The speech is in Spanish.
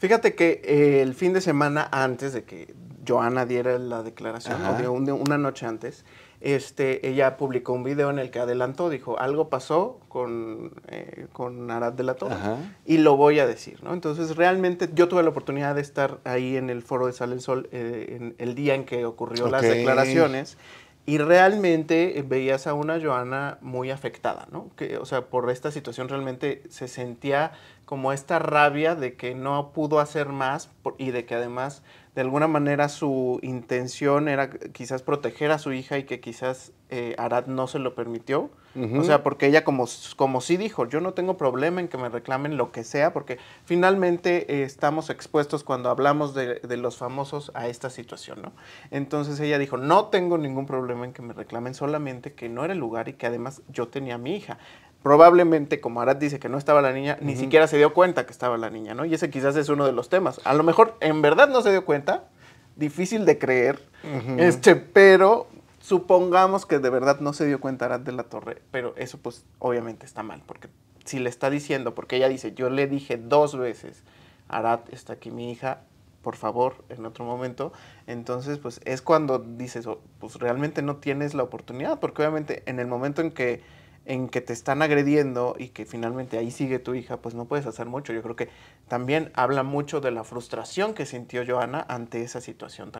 Fíjate que eh, el fin de semana antes de que Joana diera la declaración, de una noche antes, este, ella publicó un video en el que adelantó, dijo, algo pasó con, eh, con Arad de la Torre y lo voy a decir, ¿no? Entonces, realmente yo tuve la oportunidad de estar ahí en el foro de Sal el Sol eh, en el día en que ocurrió las declaraciones y realmente eh, veías a una Joana muy afectada, ¿no? Que, o sea, por esta situación realmente se sentía como esta rabia de que no pudo hacer más y de que además de alguna manera su intención era quizás proteger a su hija y que quizás eh, Arad no se lo permitió. O sea, porque ella como, como sí dijo, yo no tengo problema en que me reclamen lo que sea, porque finalmente eh, estamos expuestos cuando hablamos de, de, los famosos a esta situación, ¿no? Entonces ella dijo, no tengo ningún problema en que me reclamen, solamente que no era el lugar y que además yo tenía a mi hija probablemente, como Arad dice que no estaba la niña, ni siquiera se dio cuenta que estaba la niña, ¿no? Y ese quizás es uno de los temas. A lo mejor en verdad no se dio cuenta, difícil de creer, este, pero supongamos que de verdad no se dio cuenta Arad de la Torre, pero eso pues obviamente está mal, porque si le está diciendo, porque ella dice, yo le dije dos veces, Arad está aquí mi hija, por favor, en otro momento. Entonces, pues es cuando dices, oh, pues realmente no tienes la oportunidad, porque obviamente en el momento en que en que te están agrediendo y que finalmente ahí sigue tu hija, pues no puedes hacer mucho. Yo creo que también habla mucho de la frustración que sintió Joana ante esa situación.